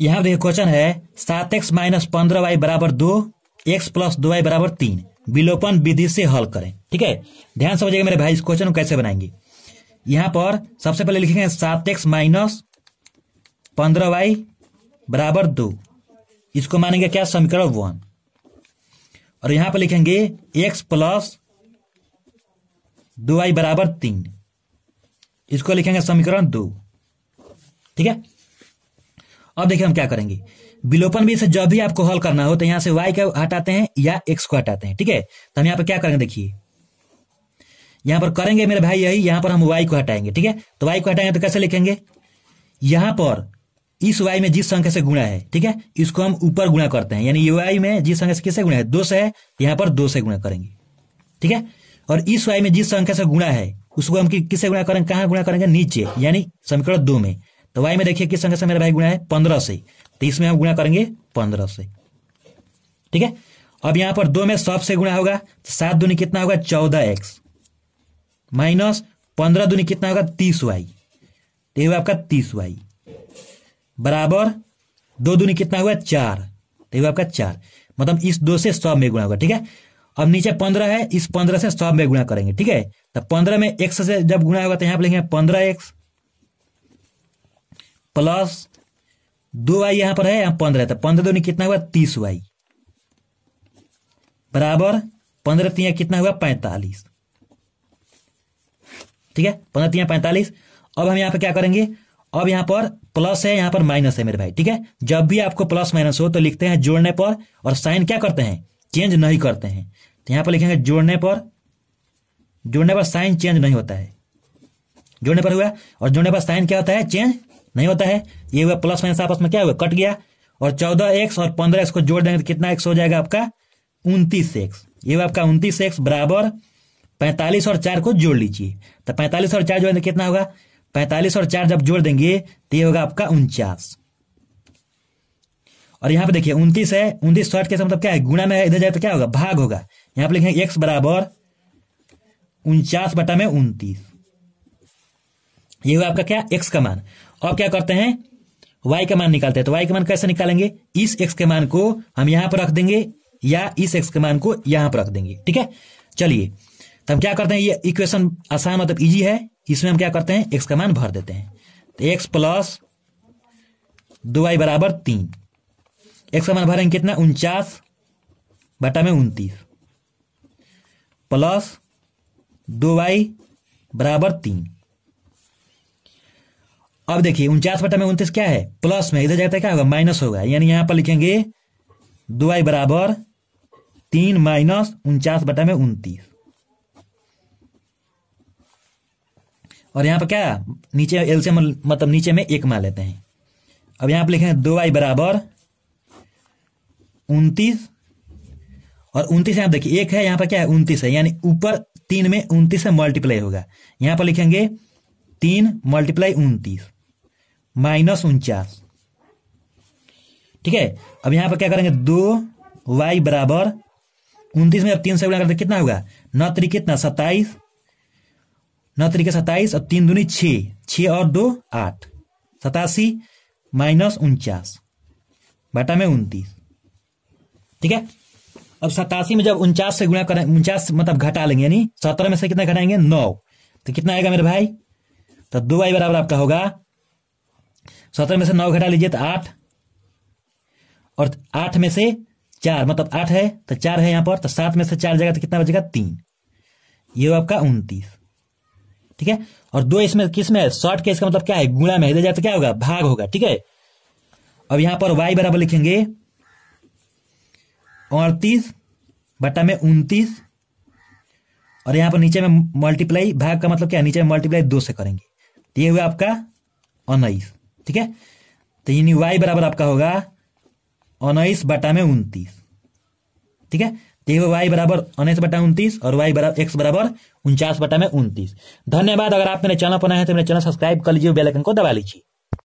यहाँ देखिए क्वेश्चन है सात एक्स माइनस पंद्रह वाई बराबर दो एक्स प्लस दो वाई बराबर तीन विलोपन विधि से हल करें ठीक है ध्यान समझिएगा मेरे भाई इस क्वेश्चन को कैसे बनाएंगे यहाँ पर सबसे पहले लिखेंगे सात एक्स माइनस पंद्रह वाई बराबर दो इसको मानेंगे क्या समीकरण वन और यहां पर लिखेंगे एक्स प्लस दो वाई बराबर तीन इसको लिखेंगे समीकरण दो ठीक है अब देखिए हम क्या करेंगे विलोपन भी से जब भी आपको हल करना हो तो यहां से वाई को हटाते हैं या एक्स को हटाते हैं ठीक है तो हम यहाँ पर क्या करेंगे देखिए यहां पर करेंगे मेरे भाई यही यहां पर हम वाई को हटाएंगे ठीक है तो वाई को हटाएंगे तो कैसे लिखेंगे यहां पर इस वाई में जिस संख्या से गुणा है ठीक है इसको हम ऊपर गुणा करते हैं यानी वाई में जिस संख्या से किससे गुणा है दो से है यहां पर दो से गुणा करेंगे ठीक है और इस वाई में जिस संख्या से गुणा है उसको हम किससे गुणा करेंगे कहाँ गुणा करेंगे नीचे यानी समीकरण दो में तो वाई में देखिए किस संख्या से मेरा भाई गुणा है पंद्रह से तो इसमें हम गुणा करेंगे पंद्रह से ठीक है अब यहां पर दो में सब से गुणा होगा तो सात दूनी कितना होगा चौदह एक्स माइनस पंद्रह दूनी कितना होगा तीस वाई तो हुआ आपका तीस वाई बराबर दो दूनी कितना होगा चार तो हुआ आपका चार मतलब इस दो से सब में गुणा होगा ठीक है अब नीचे पंद्रह है इस पंद्रह से सब में गुणा करेंगे ठीक है तो पंद्रह में एक्स से जब गुणा होगा तो यहां पर लिखेंगे पंद्रह एक्स प्लस दो वाई यहां पर है यहां पंद्रह था तो पंद्रह दो कितना हुआ तीस वाई बराबर पंद्रह तीन कितना हुआ पैंतालीस ठीक है पंद्रह तीन पैंतालीस अब हम यहां पर क्या करेंगे अब यहां पर प्लस है यहां पर माइनस है मेरे भाई ठीक है जब भी आपको प्लस माइनस हो तो लिखते हैं जोड़ने पर और साइन क्या करते हैं चेंज नहीं करते हैं तो यहां पर लिखेंगे जोड़ने पर जोड़ने पर साइन चेंज नहीं होता है जोड़ने पर हुआ और जोड़ने पर साइन क्या होता है चेंज नहीं होता है ये हुआ प्लस माइनस आपस में क्या हुआ कट गया और चौदह एक्स और पंद्रह एक्स को जोड़ देंगे तो कितना एक्स हो जाएगा आपका उनतीस एक्स ये हुआ आपका उनतीस एक्स बराबर पैंतालीस और चार को जोड़ लीजिए तो पैंतालीस और चार जोड़ेंगे कितना होगा पैंतालीस और चार जब जोड़ देंगे तो ये होगा आपका उनचास और यहाँ पे देखिए उन्तीस है उन्तीस सौ के मतलब क्या है गुणा में इधर जाए तो क्या होगा भाग होगा यहाँ पे लिखेंगे एक्स बराबर उनचास बटा में उन्तीस ये हुआ आपका क्या एक्स का मान अब क्या करते हैं वाई का मान निकालते हैं तो वाई का मान कैसे निकालेंगे इस एक्स के मान को हम यहां पर रख देंगे या इस एक्स के मान को यहां पर रख देंगे ठीक है चलिए तो हम क्या करते हैं ये इक्वेशन आसान मतलब इजी है इसमें हम क्या करते हैं एक्स का मान भर देते हैं तो एक्स प्लस दो वाई बराबर तीन एक्स का मान भरेंगे कितना उनचास बटा में उनतीस प्लस दो वाई बराबर तीन अब देखिए उनचास बटा में उन्तीस क्या है प्लस में इधर जाता है क्या होगा माइनस होगा यानी यहां पर लिखेंगे दो आई बराबर तीन माइनस उनचास बटा में उन्तीस और यहां पर क्या नीचे एलसीएम मतलब नीचे में एक मान लेते हैं अब यहां पर लिखेंगे दो आई बराबर उन्तीस और उन्तीस यहां देखिए एक है यहां पर क्या है उन्तीस है यानी ऊपर तीन में उन्तीस से मल्टीप्लाई होगा यहां पर लिखेंगे तीन मल्टीप्लाई उन्तीस माइनस उनचास ठीक है अब यहां पर क्या करेंगे दो वाई बराबर उन्तीस में अब तीन से गुणा करते कितना होगा नौ तरीके कितना सत्ताईस न तरीके सत्ताईस और तीन दूनी छ छ और दो आठ सतासी माइनस उनचास बटा में उन्तीस ठीक है अब सतासी में जब उनचास से गुणा करें उनचास मतलब घटा लेंगे यानी सत्रह में से कितना घटाएंगे नौ तो कितना आएगा मेरे भाई तो दो वाई बराबर आपका होगा सत्रह में से नौ घटा लीजिए तो आठ और आठ में से चार मतलब आठ है तो चार है यहाँ पर तो सात में से चार जाएगा तो कितना बचेगा तीन ये आपका उनतीस ठीक है और दो इसमें किस में है शॉर्ट केस का मतलब क्या है गुणा में इधर जाए तो क्या होगा भाग होगा ठीक है अब यहां पर वाई बराबर लिखेंगे अड़तीस बटा में उनतीस और यहां पर नीचे में मल्टीप्लाई भाग का मतलब क्या है नीचे में मल्टीप्लाई दो से करेंगे ये हुआ आपका उन्नीस ठीक है तो यानी वाई बराबर आपका होगा उन्नीस बटा में उन्तीस ठीक है तो ये वाई बराबर उन्नीस बटा उन्तीस और वाई बराबर एक्स बराबर उनचास बटा में उन्तीस धन्यवाद अगर आप मेरे चैनल पर हैं तो मेरे चैनल सब्सक्राइब कर लीजिए बेलाइकन को दबा लीजिए